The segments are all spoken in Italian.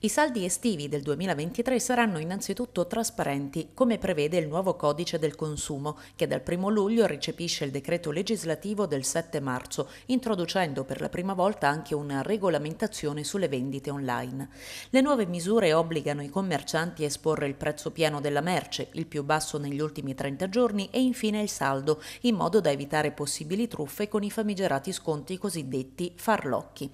I saldi estivi del 2023 saranno innanzitutto trasparenti, come prevede il nuovo codice del consumo, che dal 1 luglio recepisce il decreto legislativo del 7 marzo, introducendo per la prima volta anche una regolamentazione sulle vendite online. Le nuove misure obbligano i commercianti a esporre il prezzo pieno della merce, il più basso negli ultimi 30 giorni, e infine il saldo, in modo da evitare possibili truffe con i famigerati sconti cosiddetti farlocchi.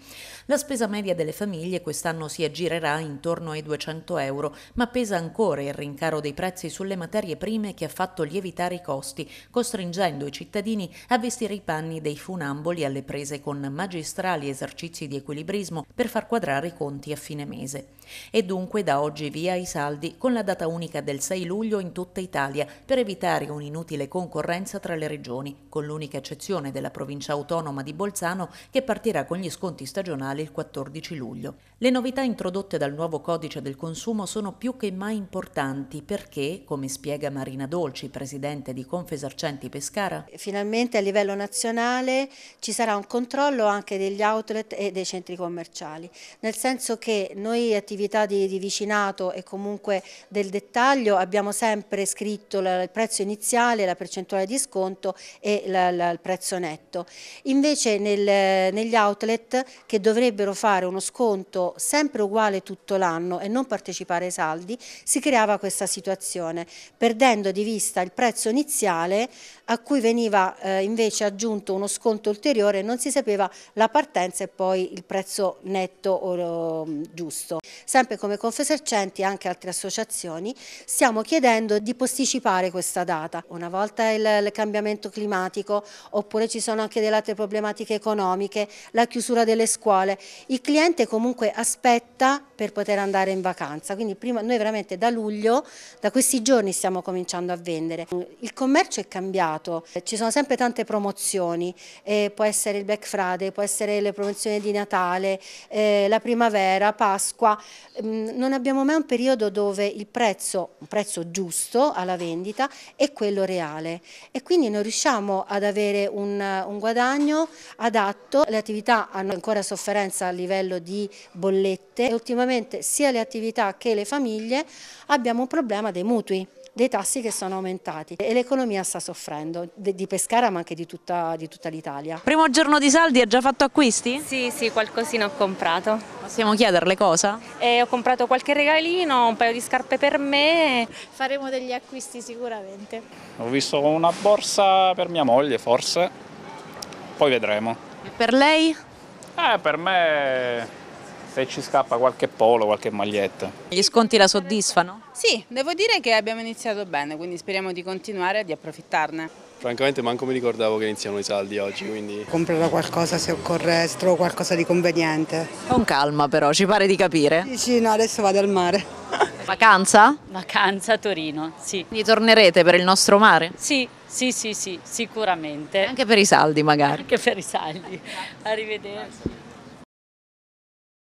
La spesa media delle famiglie quest'anno si aggirerà intorno ai 200 euro, ma pesa ancora il rincaro dei prezzi sulle materie prime che ha fatto lievitare i costi, costringendo i cittadini a vestire i panni dei funamboli alle prese con magistrali esercizi di equilibrismo per far quadrare i conti a fine mese. E dunque da oggi via i saldi con la data unica del 6 luglio in tutta Italia per evitare un'inutile concorrenza tra le regioni, con l'unica eccezione della provincia autonoma di Bolzano che partirà con gli sconti stagionali il 14 luglio. Le novità introdotte da dal nuovo codice del consumo sono più che mai importanti perché, come spiega Marina Dolci, presidente di Confesercenti Pescara, finalmente a livello nazionale ci sarà un controllo anche degli outlet e dei centri commerciali, nel senso che noi attività di, di vicinato e comunque del dettaglio abbiamo sempre scritto la, il prezzo iniziale, la percentuale di sconto e la, la, il prezzo netto. Invece nel, negli outlet che dovrebbero fare uno sconto sempre uguale tutti tutto l'anno e non partecipare ai saldi, si creava questa situazione, perdendo di vista il prezzo iniziale a cui veniva eh, invece aggiunto uno sconto ulteriore, non si sapeva la partenza e poi il prezzo netto o, giusto. Sempre come Confesercenti e anche altre associazioni stiamo chiedendo di posticipare questa data, una volta il, il cambiamento climatico oppure ci sono anche delle altre problematiche economiche, la chiusura delle scuole, il cliente comunque aspetta per per poter andare in vacanza. Quindi prima, noi veramente da luglio, da questi giorni stiamo cominciando a vendere. Il commercio è cambiato, ci sono sempre tante promozioni, eh, può essere il Black Friday, può essere le promozioni di Natale, eh, la primavera, Pasqua. Mm, non abbiamo mai un periodo dove il prezzo, un prezzo giusto alla vendita, è quello reale e quindi non riusciamo ad avere un, un guadagno adatto. Le attività hanno ancora sofferenza a livello di bollette e ultimamente sicuramente sia le attività che le famiglie abbiamo un problema dei mutui dei tassi che sono aumentati e l'economia sta soffrendo, di Pescara ma anche di tutta, tutta l'Italia. Primo giorno di saldi ha già fatto acquisti? Sì, sì, qualcosina ho comprato. Possiamo chiederle cosa? Eh, ho comprato qualche regalino, un paio di scarpe per me. Faremo degli acquisti sicuramente. Ho visto una borsa per mia moglie forse, poi vedremo. E per lei? Eh, per me se ci scappa qualche polo, qualche maglietta. Gli sconti la soddisfano? Sì, devo dire che abbiamo iniziato bene, quindi speriamo di continuare e di approfittarne. Francamente manco mi ricordavo che iniziano i saldi oggi, quindi... Comprerò qualcosa se occorre, trovo qualcosa di conveniente. Con calma però, ci pare di capire? Sì, sì, no, adesso vado al mare. Vacanza? Vacanza a Torino, sì. Quindi tornerete per il nostro mare? Sì, sì, sì, sì, sicuramente. Anche per i saldi magari? Anche per i saldi. Arrivederci.